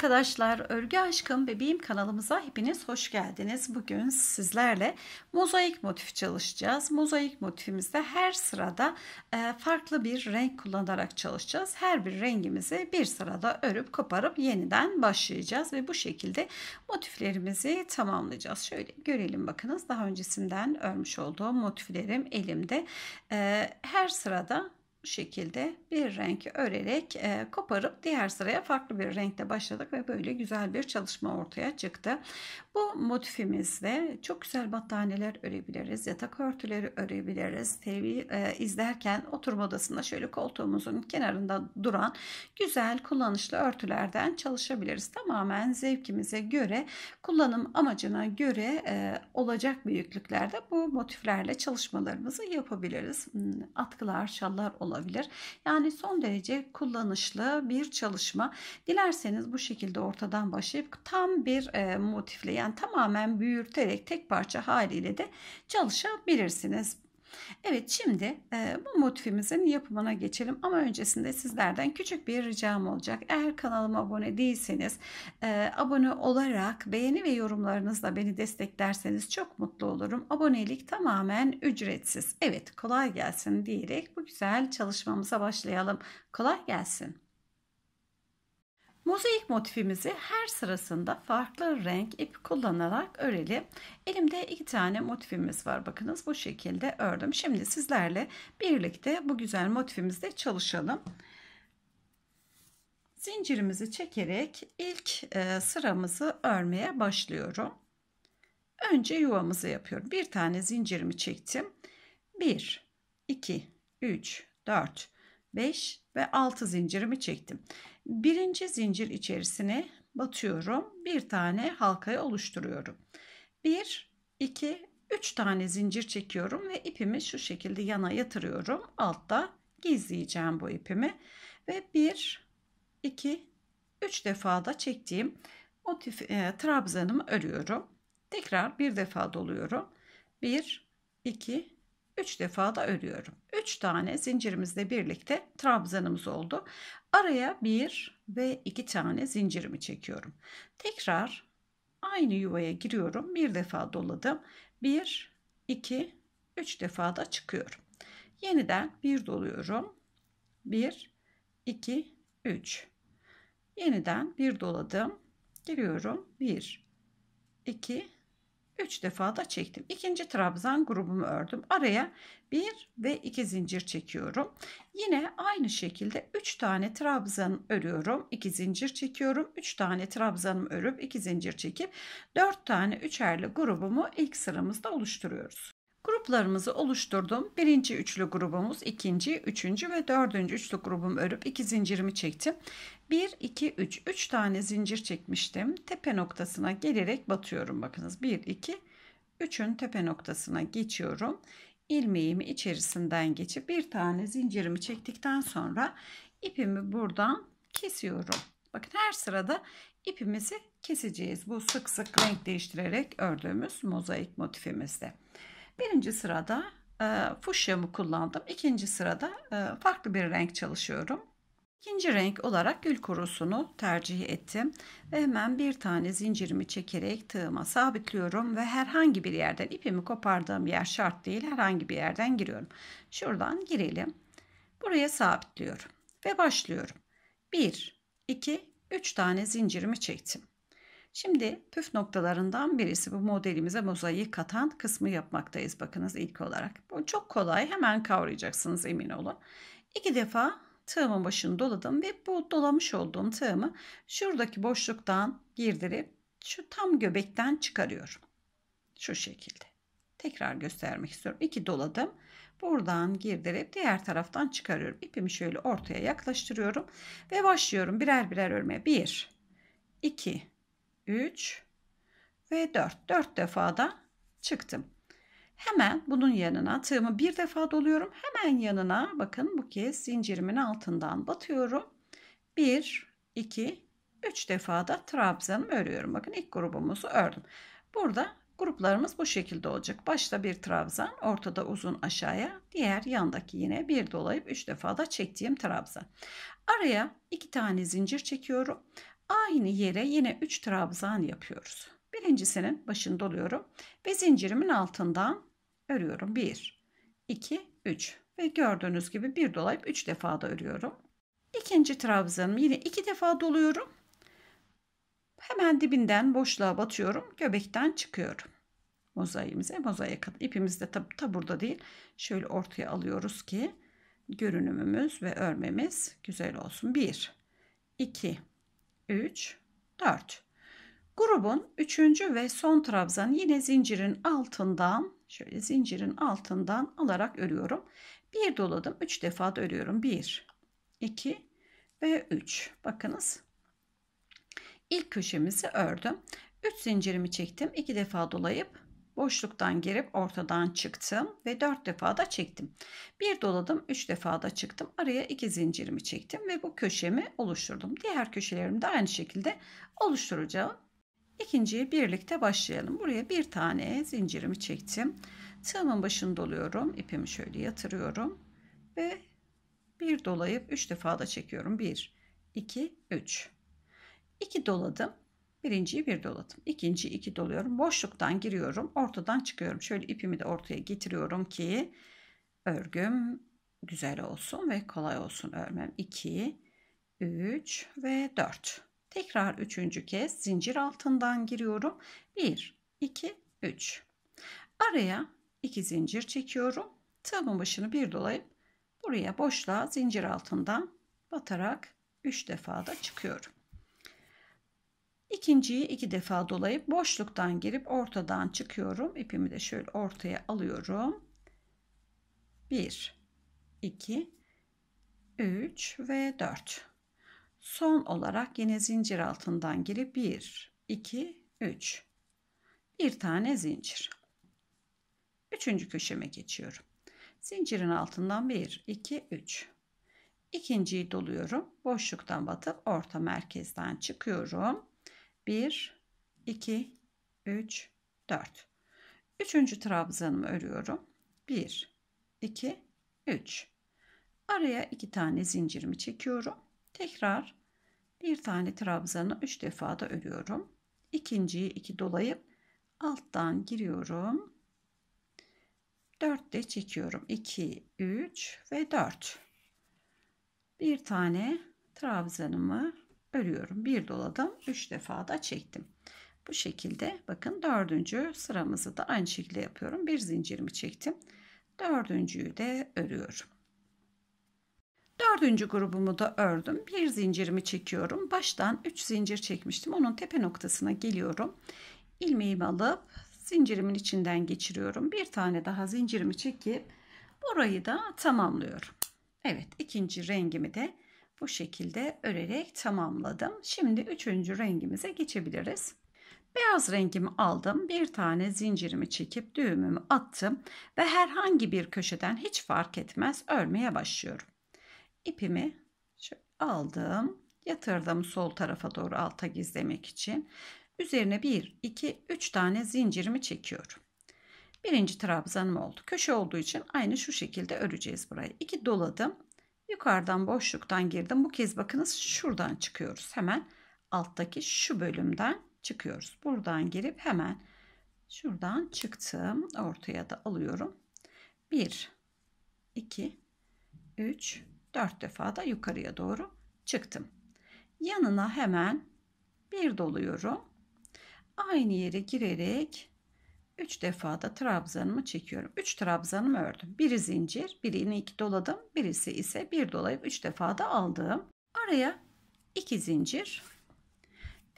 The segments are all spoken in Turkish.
arkadaşlar Örgü Aşkım Bebeğim kanalımıza hepiniz hoş geldiniz. Bugün sizlerle mozaik motif çalışacağız. Mozaik motifimizde her sırada e, farklı bir renk kullanarak çalışacağız. Her bir rengimizi bir sırada örüp koparıp yeniden başlayacağız ve bu şekilde motiflerimizi tamamlayacağız. Şöyle görelim bakınız daha öncesinden örmüş olduğum motiflerim elimde. E, her sırada şekilde bir renk örerek e, koparıp diğer sıraya farklı bir renkte başladık ve böyle güzel bir çalışma ortaya çıktı. Bu motifimizle çok güzel battaniyeler örebiliriz, yatak örtüleri örebiliriz. TV e, izlerken oturma odasında şöyle koltuğumuzun kenarında duran güzel kullanışlı örtülerden çalışabiliriz. Tamamen zevkimize göre, kullanım amacına göre e, olacak büyüklüklerde bu motiflerle çalışmalarımızı yapabiliriz. Hmm, atkılar, şallar olabilir. Yani son derece kullanışlı bir çalışma. Dilerseniz bu şekilde ortadan başlayıp tam bir e, motifle yani tamamen büyüterek tek parça haliyle de çalışabilirsiniz. Evet şimdi e, bu motifimizin yapımına geçelim ama öncesinde sizlerden küçük bir ricam olacak. Eğer kanalıma abone değilseniz e, abone olarak beğeni ve yorumlarınızla beni desteklerseniz çok mutlu olurum. Abonelik tamamen ücretsiz. Evet kolay gelsin diyerek bu güzel çalışmamıza başlayalım. Kolay gelsin. Mozaik motifimizi her sırasında farklı renk ip kullanarak örelim. Elimde iki tane motifimiz var. Bakınız bu şekilde ördüm. Şimdi sizlerle birlikte bu güzel motifimizde çalışalım. Zincirimizi çekerek ilk e, sıramızı örmeye başlıyorum. Önce yuvamızı yapıyorum. Bir tane zincirimi çektim. 1, 2, 3, 4, 5 ve 6 zincirimi çektim. Birinci zincir içerisine batıyorum. Bir tane halkayı oluşturuyorum. 1, 2, 3 tane zincir çekiyorum ve ipimi şu şekilde yana yatırıyorum. Altta gizleyeceğim bu ipimi. Ve 1, 2, 3 defa da çektiğim motif e, trabzanımı örüyorum. Tekrar bir defa doluyorum. 1, 2, 3 defa da örüyorum. 3 tane zincirimizle birlikte trabzanımız oldu. Araya 1 ve 2 tane zincirimi çekiyorum. Tekrar aynı yuvaya giriyorum. 1 defa doladım. 1, 2, 3 defa da çıkıyorum. Yeniden 1 doluyorum. 1, 2, 3. Yeniden 1 doladım. Giriyorum. 1, 2, 3 defa da çektim. İkinci trabzan grubumu ördüm. Araya 1 ve 2 zincir çekiyorum. Yine aynı şekilde 3 tane trabzan örüyorum. 2 zincir çekiyorum. 3 tane trabzanımı örüp 2 zincir çekip 4 tane üçerli grubumu ilk sıramızda oluşturuyoruz. Gruplarımızı oluşturdum. Birinci üçlü grubumuz, ikinci, üçüncü ve dördüncü üçlü grubum örüp iki zincirimi çektim. 1, 2, 3, 3 tane zincir çekmiştim. Tepe noktasına gelerek batıyorum. Bakınız 1, 2, 3'ün tepe noktasına geçiyorum. İlmeğimi içerisinden geçip bir tane zincirimi çektikten sonra ipimi buradan kesiyorum. Bakın her sırada ipimizi keseceğiz. Bu sık sık renk değiştirerek ördüğümüz mozaik motifimizde. Birinci sırada e, fuşyamı kullandım. İkinci sırada e, farklı bir renk çalışıyorum. İkinci renk olarak gül kurusunu tercih ettim ve hemen bir tane zincirimi çekerek tığıma sabitliyorum ve herhangi bir yerden ipimi kopardığım yer şart değil herhangi bir yerden giriyorum. Şuradan girelim. Buraya sabitliyorum ve başlıyorum. 1, 2, 3 tane zincirimi çektim. Şimdi püf noktalarından birisi bu modelimize mozaik katan kısmı yapmaktayız. Bakınız ilk olarak. Bu çok kolay hemen kavrayacaksınız emin olun. İki defa tığımın başını doladım ve bu dolamış olduğum tığımı şuradaki boşluktan girdirip şu tam göbekten çıkarıyorum. Şu şekilde. Tekrar göstermek istiyorum. İki doladım. Buradan girdirip diğer taraftan çıkarıyorum. İpimi şöyle ortaya yaklaştırıyorum ve başlıyorum birer birer örmeye. Bir, iki. 3 ve 4. 4 defa da çıktım. Hemen bunun yanına tığımı bir defa doluyorum. Hemen yanına bakın bu kez zincirimin altından batıyorum. 1, 2, 3 defa da trabzanımı örüyorum. Bakın ilk grubumuzu ördüm. Burada gruplarımız bu şekilde olacak. Başta bir trabzan, ortada uzun aşağıya, diğer yandaki yine bir dolayıp 3 defa da çektiğim trabzan. Araya 2 tane zincir çekiyorum. Aynı yere yine 3 trabzan yapıyoruz. Birincisinin başını doluyorum ve zincirimin altından örüyorum. 1, 2, 3 ve gördüğünüz gibi bir dolayıp 3 defa da örüyorum. İkinci trabzanımı yine 2 defa doluyorum. Hemen dibinden boşluğa batıyorum. Göbekten çıkıyorum. Mozaiğimize mozaiğe kadar. İpimiz de tab taburda değil. Şöyle ortaya alıyoruz ki görünümümüz ve örmemiz güzel olsun. 1, 2, 3, 4. Grubun üçüncü ve son trabzan yine zincirin altından şöyle zincirin altından alarak örüyorum. Bir doladım 3 defa da örüyorum. 1, 2 ve 3. Bakınız ilk köşemizi ördüm. 3 zincirimi çektim. 2 defa dolayıp boşluktan girip ortadan çıktım ve 4 defa da çektim. Bir doladım 3 defa da çıktım. Araya 2 zincirimi çektim ve bu köşemi oluşturdum. Diğer köşelerimi de aynı şekilde oluşturacağım. İkinciye birlikte başlayalım. Buraya bir tane zincirimi çektim. Tığımın başını doluyorum. ipimi şöyle yatırıyorum. Ve bir dolayıp 3 defa da çekiyorum. 1, 2, 3. 2 doladım. Birinciyi bir doladım. ikinciyi iki doluyorum. Boşluktan giriyorum. Ortadan çıkıyorum. Şöyle ipimi de ortaya getiriyorum ki örgüm güzel olsun ve kolay olsun örmem. 2, 3 ve 4. Tekrar üçüncü kez zincir altından giriyorum. 1, 2, 3. Araya iki zincir çekiyorum. Tığımın başını bir dolayıp buraya boşluğa zincir altından batarak 3 defa da çıkıyorum. İkinciyi iki defa dolayıp boşluktan girip ortadan çıkıyorum. İpimi de şöyle ortaya alıyorum. 1 2 3 ve 4. Son olarak yine zincir altından girip 1 2 3 bir tane zincir. Üçüncü köşeme geçiyorum. Zincirin altından 1 2 3 İkinciyi doluyorum. Boşluktan batıp orta merkezden çıkıyorum. 1, 2, 3, 4. Üçüncü trabzanımı örüyorum. 1, 2, 3. Araya iki tane zincirimi çekiyorum. Tekrar bir tane trabzanı 3 defa da örüyorum. İkinciyi 2 iki dolayıp alttan giriyorum. 4 de çekiyorum. 2, 3 ve 4. Bir tane trabzanımı örüyorum. Bir doladım. 3 defa da çektim. Bu şekilde bakın dördüncü sıramızı da aynı şekilde yapıyorum. Bir zincirimi çektim. Dördüncüyü de örüyorum. Dördüncü grubumu da ördüm. Bir zincirimi çekiyorum. Baştan 3 zincir çekmiştim. Onun tepe noktasına geliyorum. ilmeğimi alıp zincirimin içinden geçiriyorum. Bir tane daha zincirimi çekip burayı da tamamlıyorum. Evet ikinci rengimi de bu şekilde örerek tamamladım. Şimdi üçüncü rengimize geçebiliriz. Beyaz rengimi aldım. Bir tane zincirimi çekip düğümümü attım ve herhangi bir köşeden hiç fark etmez örmeye başlıyorum. İpimi aldım. Yatırdım sol tarafa doğru alta gizlemek için. Üzerine 1, 2, 3 tane zincirimi çekiyorum. Birinci trabzanım oldu. Köşe olduğu için aynı şu şekilde öreceğiz burayı. 2 doladım. Yukarıdan boşluktan girdim. Bu kez bakınız şuradan çıkıyoruz. Hemen alttaki şu bölümden çıkıyoruz. Buradan girip hemen şuradan çıktım. Ortaya da alıyorum. 1, 2, 3, 4 defa da yukarıya doğru çıktım. Yanına hemen bir doluyorum. Aynı yere girerek 3 defada trabzanımı çekiyorum. 3 trabzanımı ördüm. Biri zincir, birini iki doladım. Birisi ise bir dolayıp 3 defada aldım. Araya 2 zincir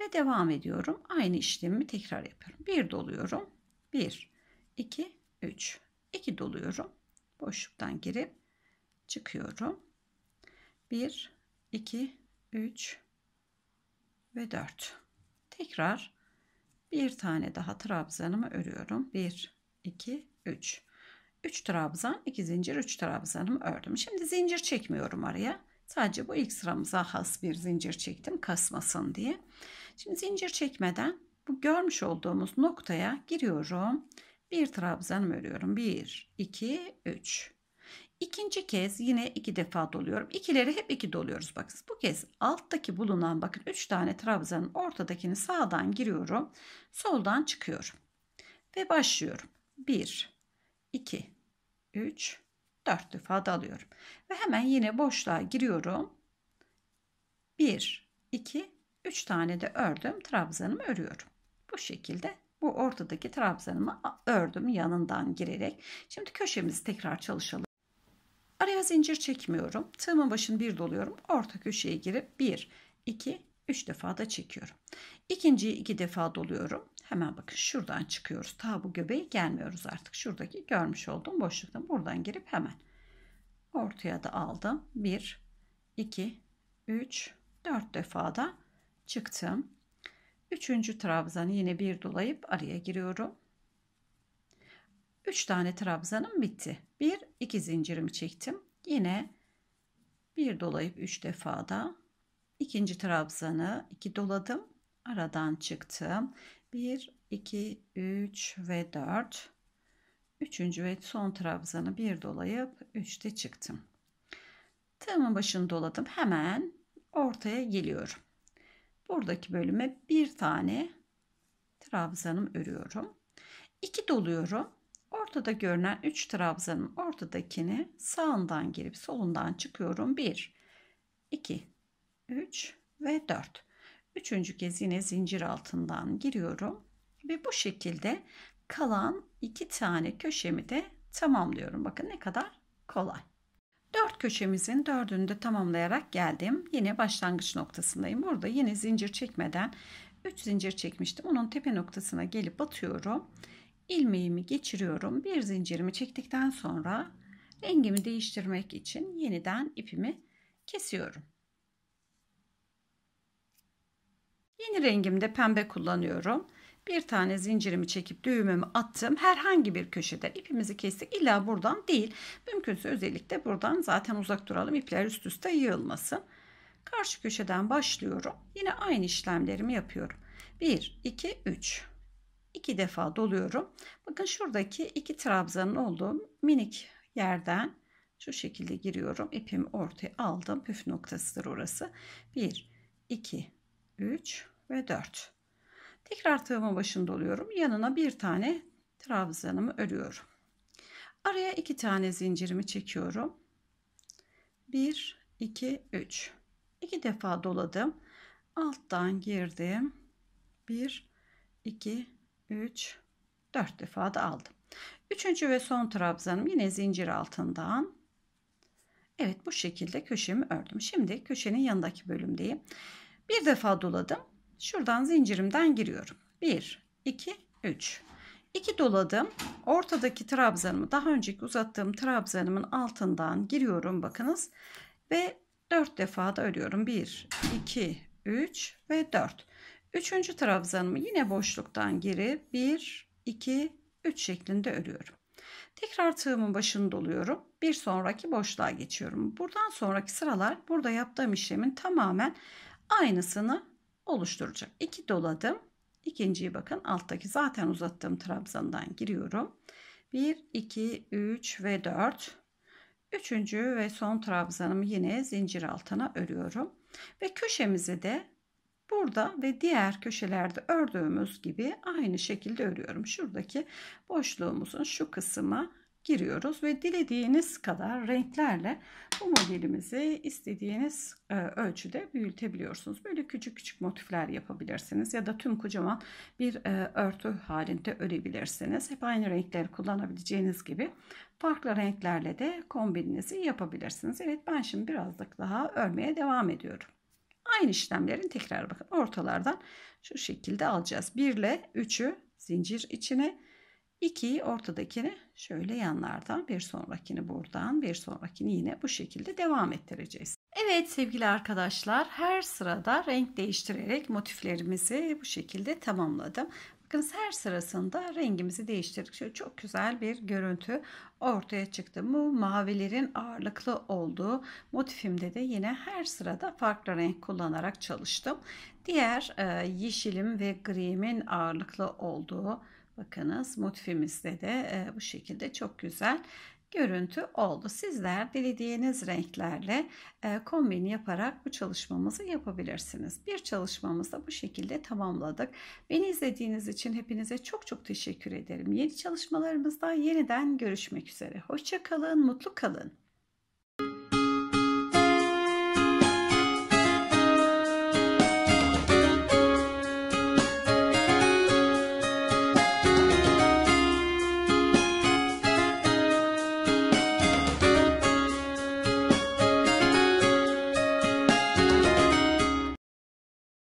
ve devam ediyorum. Aynı işlemi tekrar yapıyorum. 1 doluyorum. 1, 2, 3. 2 doluyorum. Boşluktan girip çıkıyorum. 1, 2, 3 ve 4. Tekrar bir tane daha trabzanımı örüyorum. 1, 2, 3. 3 trabzan, 2 zincir, 3 trabzanımı ördüm. Şimdi zincir çekmiyorum araya. Sadece bu ilk sıramıza has bir zincir çektim kasmasın diye. Şimdi zincir çekmeden bu görmüş olduğumuz noktaya giriyorum. Bir trabzanımı örüyorum. 1, 2, 3. İkinci kez yine iki defa doluyorum. İkileri hep iki doluyoruz. Bakın bu kez alttaki bulunan bakın 3 tane trabzanın ortadakini sağdan giriyorum. Soldan çıkıyorum. Ve başlıyorum. 1, 2, 3, 4 defa dalıyorum. Ve hemen yine boşluğa giriyorum. 1, 2, 3 tane de ördüm. Trabzanımı örüyorum. Bu şekilde bu ortadaki trabzanımı ördüm yanından girerek. Şimdi köşemizi tekrar çalışalım. Araya zincir çekmiyorum. Tığımın başını bir doluyorum. Orta köşeye girip 1, 2, 3 defa da çekiyorum. İkinciyi 2 iki defa doluyorum. Hemen bakın şuradan çıkıyoruz. Ta bu göbeğe gelmiyoruz artık. Şuradaki görmüş olduğum boşluktan buradan girip hemen ortaya da aldım. 1, 2, 3, 4 defa da çıktım. Üçüncü trabzanı yine bir dolayıp araya giriyorum. 3 tane trabzanım bitti bir iki zincirimi çektim. Yine bir dolayıp üç defada ikinci trabzanı iki doladım. Aradan çıktım. Bir, iki, üç ve dört. Üçüncü ve son trabzanı bir dolayıp üçte çıktım. Tığımın başını doladım. Hemen ortaya geliyorum. Buradaki bölüme bir tane trabzanım örüyorum. 2 doluyorum. Ortada görünen 3 trabzanın ortadakini sağından girip solundan çıkıyorum. 1, 2, 3 ve 4. Üçüncü kez yine zincir altından giriyorum. Ve bu şekilde kalan iki tane köşemi de tamamlıyorum. Bakın ne kadar kolay. Dört köşemizin dördünü de tamamlayarak geldim. Yine başlangıç noktasındayım. Burada yine zincir çekmeden 3 zincir çekmiştim. Onun tepe noktasına gelip batıyorum ilmeğimi geçiriyorum. Bir zincirimi çektikten sonra rengimi değiştirmek için yeniden ipimi kesiyorum. Yeni rengimde pembe kullanıyorum. Bir tane zincirimi çekip düğümümü attım. Herhangi bir köşede ipimizi kestik. İlla buradan değil. Mümkünse özellikle buradan zaten uzak duralım. İpler üst üste yığılmasın. Karşı köşeden başlıyorum. Yine aynı işlemlerimi yapıyorum. 1, 2, 3 iki defa doluyorum. Bakın şuradaki iki trabzanın olduğu minik yerden şu şekilde giriyorum. İpimi ortaya aldım. Püf noktasıdır orası. 1, 2, 3 ve 4. Tekrar tığımın başında doluyorum. Yanına bir tane trabzanımı örüyorum. Araya iki tane zincirimi çekiyorum. 1, 2, 3. İki defa doladım. Alttan girdim. 1, 2, 3, 4 defa da aldım. Üçüncü ve son trabzanım yine zincir altından. Evet bu şekilde köşemi ördüm. Şimdi köşenin yanındaki bölümdeyim. Bir defa doladım. Şuradan zincirimden giriyorum. 1, 2, 3. 2 doladım. Ortadaki trabzanımı daha önceki uzattığım trabzanımın altından giriyorum bakınız. Ve 4 defa da örüyorum. 1, 2, 3 ve 4. Üçüncü trabzanımı yine boşluktan girip 1, 2, 3 şeklinde örüyorum. Tekrar tığımın başını doluyorum. Bir sonraki boşluğa geçiyorum. Buradan sonraki sıralar burada yaptığım işlemin tamamen aynısını oluşturacak. 2 doladım. İkinciyi bakın alttaki zaten uzattığım trabzandan giriyorum. 1, 2, 3 ve 4. Üçüncü ve son trabzanımı yine zincir altına örüyorum. Ve köşemizi de Burada ve diğer köşelerde ördüğümüz gibi aynı şekilde örüyorum. Şuradaki boşluğumuzun şu kısmına giriyoruz ve dilediğiniz kadar renklerle bu modelimizi istediğiniz e, ölçüde büyütebiliyorsunuz. Böyle küçük küçük motifler yapabilirsiniz ya da tüm kocaman bir e, örtü halinde örebilirsiniz. Hep aynı renkleri kullanabileceğiniz gibi farklı renklerle de kombininizi yapabilirsiniz. Evet ben şimdi birazcık daha örmeye devam ediyorum. Aynı işlemlerin tekrar bakın ortalardan şu şekilde alacağız. 1 ile 3'ü zincir içine, 2'yi ortadakini şöyle yanlardan, bir sonrakini buradan, bir sonrakini yine bu şekilde devam ettireceğiz. Evet sevgili arkadaşlar her sırada renk değiştirerek motiflerimizi bu şekilde tamamladım. Bakın ser sırasında rengimizi değiştirdik. Şöyle çok güzel bir görüntü ortaya çıktı. Bu mavilerin ağırlıklı olduğu motifimde de yine her sırada farklı renk kullanarak çalıştım. Diğer e, yeşilim ve grimin ağırlıklı olduğu Bakınız motifimizde de e, bu şekilde çok güzel görüntü oldu. Sizler dilediğiniz renklerle e, kombin yaparak bu çalışmamızı yapabilirsiniz. Bir çalışmamızda bu şekilde tamamladık. Beni izlediğiniz için hepinize çok çok teşekkür ederim. Yeni çalışmalarımızda yeniden görüşmek üzere. Hoşça kalın, mutlu kalın.